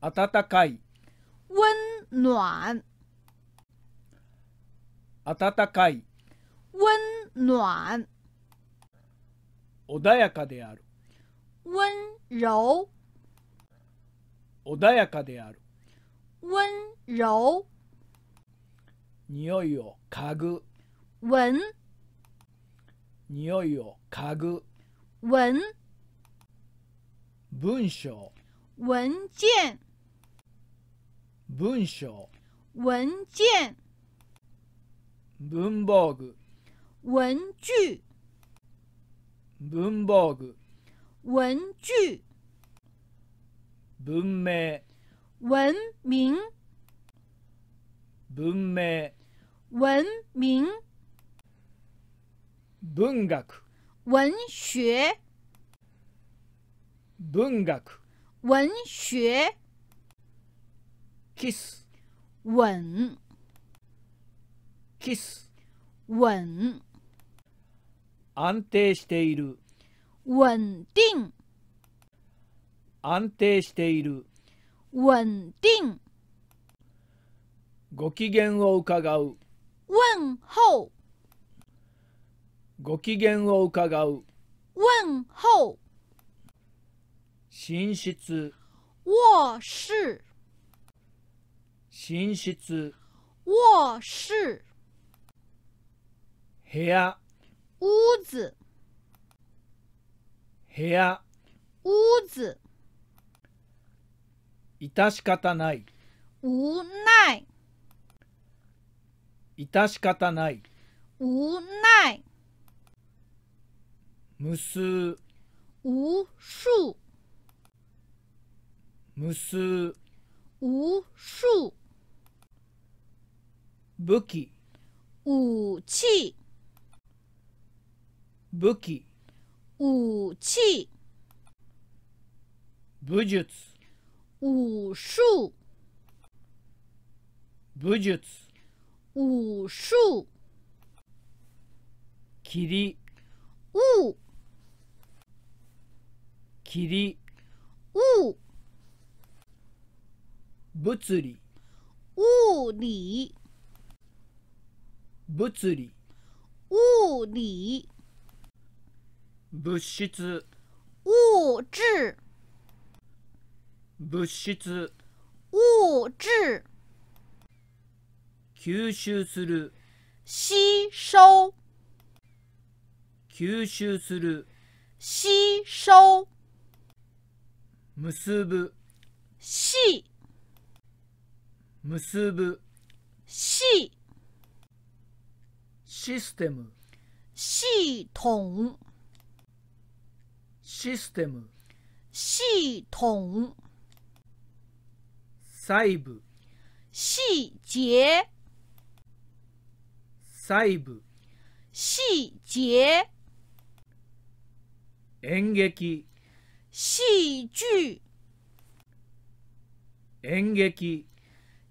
暖かい温暖暖かい温暖穏やかである温柔穏やかである温柔匂いを嗅ぐ闻匂いを嗅ぐ闻文章文件文书、文件、文包个、文具、文包个、文具、文明、文明、文明、文明、文学、文学、文学、文学。キス吻キス吻安定している稳定安定している稳定ご機嫌を伺う问候ご機嫌を伺う问候寝室卧室寝室卧室部屋屋子部屋屋子致し方ない无奈致し方ない无奈無数無数無数無数武器武器武器武器武術武術武術武術霧う霧う物理物理物理物理物質物質物質物質吸収する吸收吸収する吸收結ぶし結ぶしシステム系統システム系統細部细节細部细节演劇戏剧演劇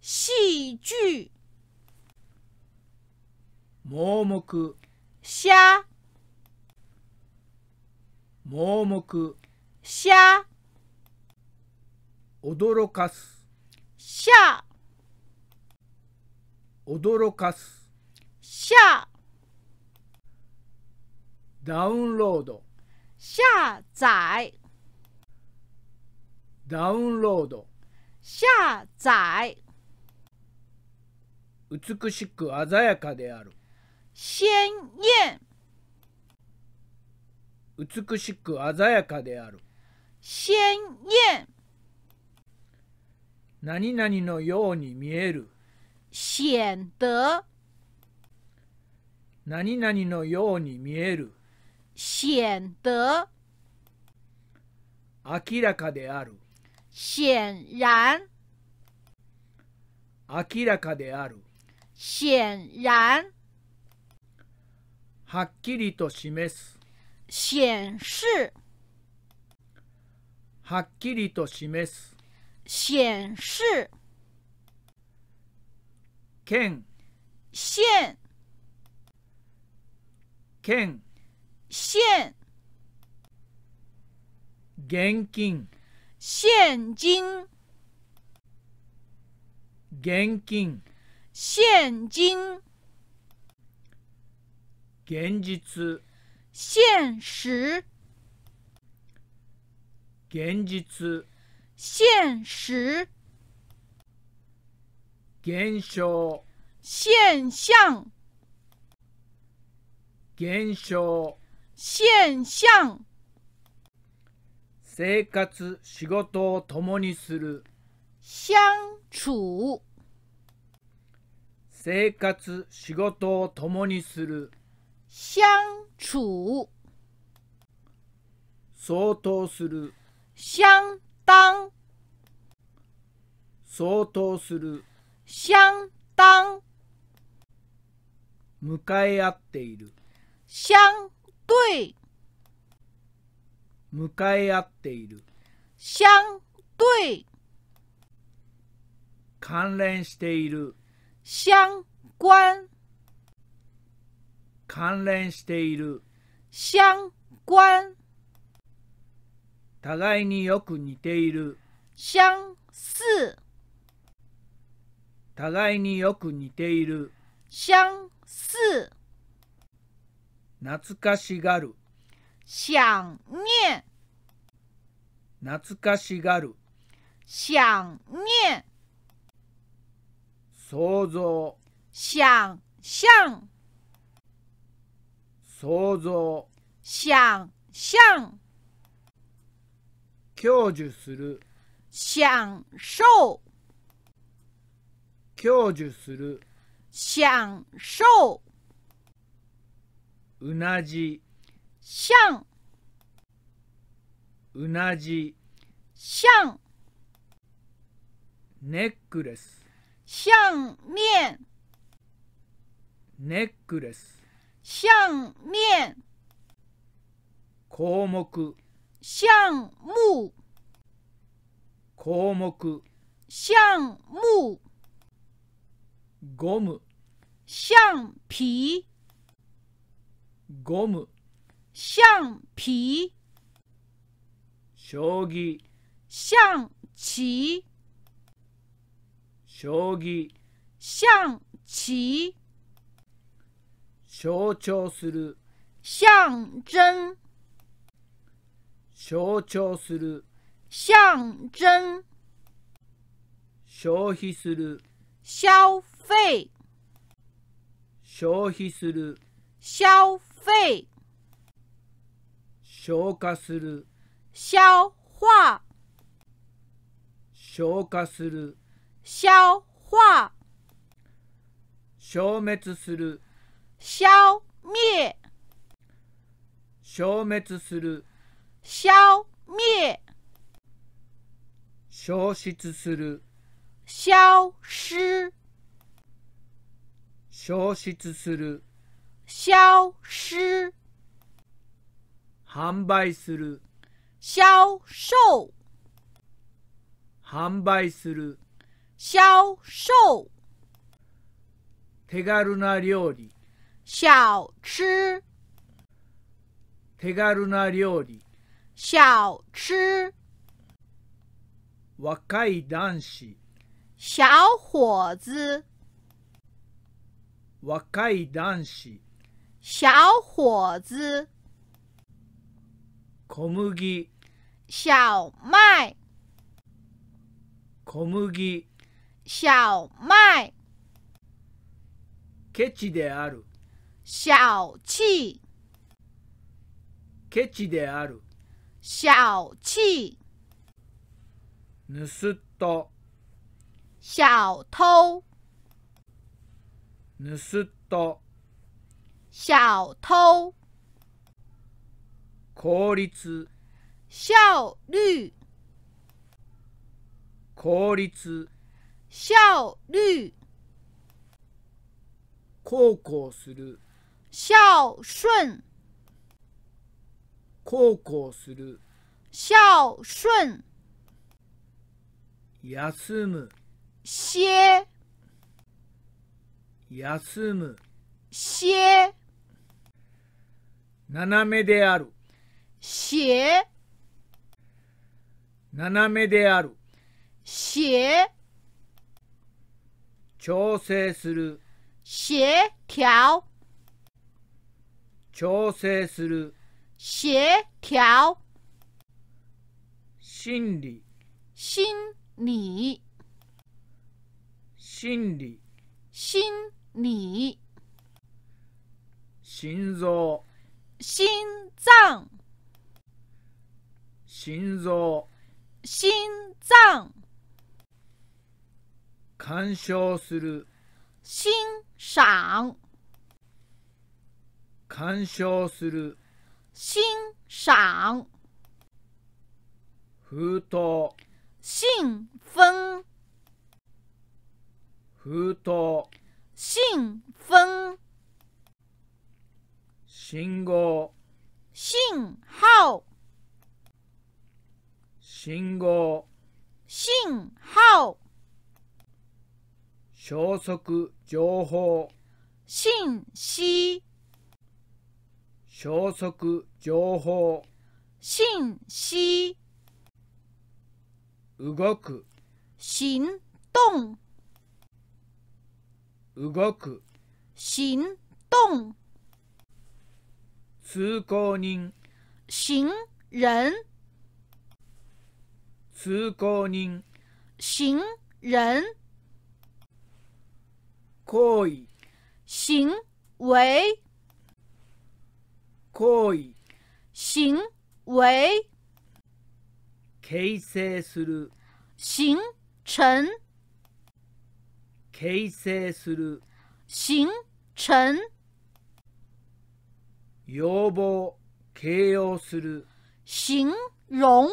戏剧盲目しゃ盲目しゃ驚かすしゃ驚かすしゃダウンロード下載ダウンロード下載美しく鮮やかである鮮美しく鮮やかである鮮何々のように見える显得何々のように見える显得明らかである显然明らかである显然はっきりと示す显示はっきりと示す显示県县県县現金现金現金現金現実現実現実現实現象現象現象現象生活仕事を共にする相处生活仕事を共にする相处相当する相当相当する相当向かい合っている相对向かい合っている相对関連している相关関連している相关互いによく似ている相似互いによく似ている相似懐かしがる想念懐かしがる想念想像想像想像想象享受する享受享受する享受うなじシャンうなじシャンネックレスシャンネックレス面項目項目項目項目ゴム橡皮ゴム橡皮将棋象棋将棋象棋象徴する象征象徴する象征消費する消費消費する消費消化する消化消化する消化消滅する消滅消滅する消滅消失する消失消失する消失販売する销售販売する销售手軽な料理小吃手軽な料理小吃若い男子小伙子若い男子小伙子小麦小麦小麦小麦ケチである小气ケチである小气盗っ人小偷盗っ人小偷効率效率効率效率孝行する孝顺。孝行する孝順休む歇休む歇斜めである斜めである斜調整する斜調調整する協調心理心理心理心理心臓心臓心臓心臓鑑賞する欣賞鑑賞する欣賞封筒信封封筒信封信号信号信号信号消息情報信息消息情報信息動く行動動く行動通行人行人通行人行人行為行為行為行為形成する形成形成する形成要望形容する形容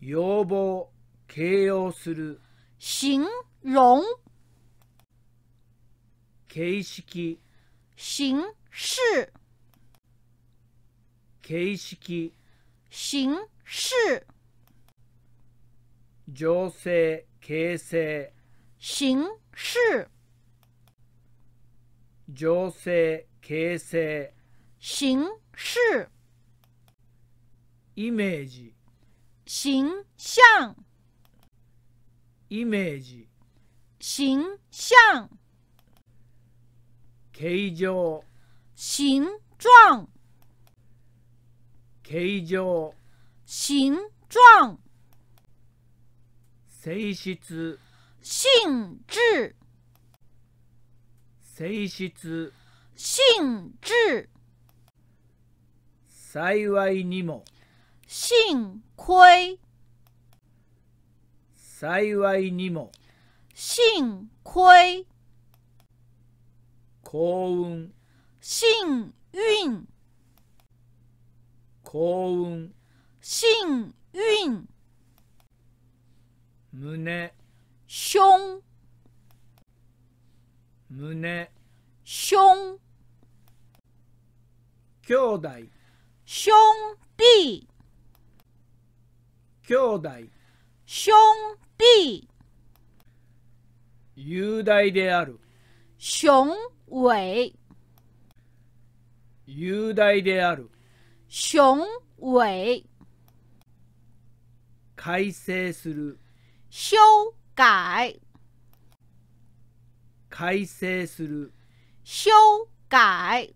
要望形容する形容形式形式形式形式情勢形成形式情勢形成形式イメージ形象イメージ形象形状形状形状形状性質性質性質性質幸いにも幸亏幸いにも幸亏幸運幸運幸運幸運胸胸胸胸兄弟兄弟兄弟兄弟雄大である雄偉雄大である雄偉改正する修改改正する修改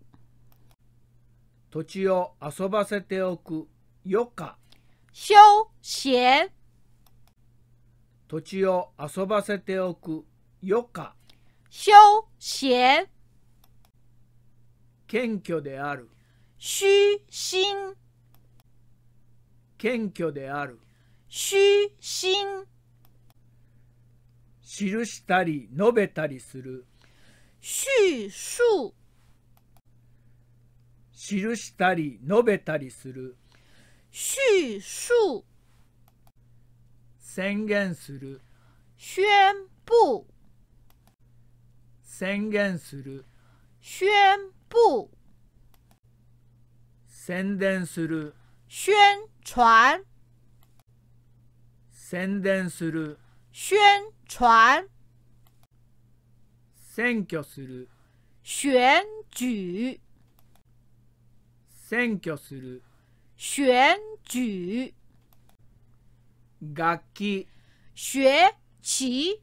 土地を遊ばせておく余暇休闲土地を遊ばせておく余暇休闲謙虚である虚心謙虚である虚心記したり述べたりする叙述記したり述べたりする叙述宣言する宣布宣言する宣布宣伝する宣传宣伝する宣传選挙する選举選挙する選举楽器学期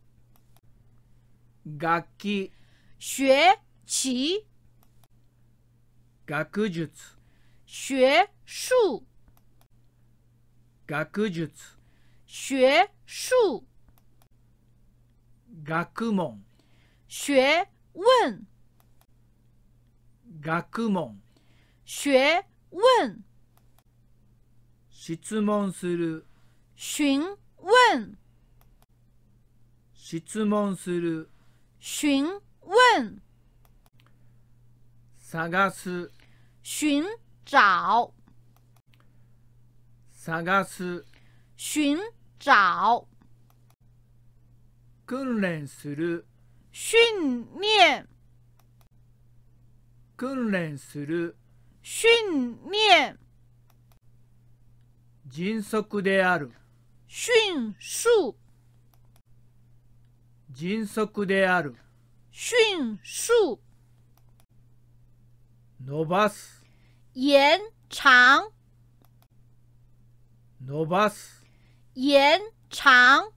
楽器学期学術学術学術学術学問学問学問学問質問する询問質問する询問探す寻找探す寻找訓練する訓練訓練する訓練迅速である迅速迅速である迅速伸长。伸长。